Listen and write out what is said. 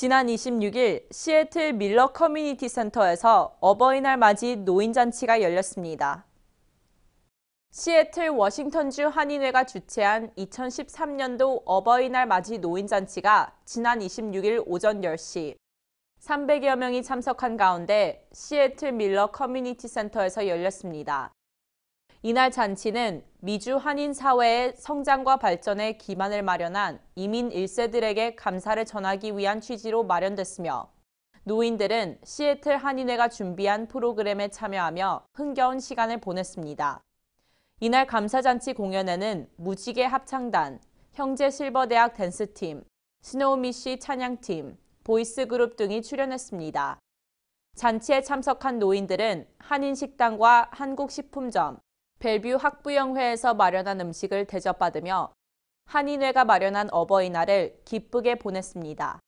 지난 26일 시애틀 밀러 커뮤니티 센터에서 어버이날 맞이 노인잔치가 열렸습니다. 시애틀 워싱턴주 한인회가 주최한 2013년도 어버이날 맞이 노인잔치가 지난 26일 오전 10시 300여 명이 참석한 가운데 시애틀 밀러 커뮤니티 센터에서 열렸습니다. 이날 잔치는 미주 한인 사회의 성장과 발전에 기반을 마련한 이민 1세들에게 감사를 전하기 위한 취지로 마련됐으며 노인들은 시애틀 한인회가 준비한 프로그램에 참여하며 흥겨운 시간을 보냈습니다. 이날 감사잔치 공연에는 무지개 합창단, 형제 실버대학 댄스팀, 스노우미쉬 찬양팀, 보이스그룹 등이 출연했습니다. 잔치에 참석한 노인들은 한인식당과 한국식품점, 벨뷰 학부영회에서 마련한 음식을 대접받으며 한인회가 마련한 어버이날을 기쁘게 보냈습니다.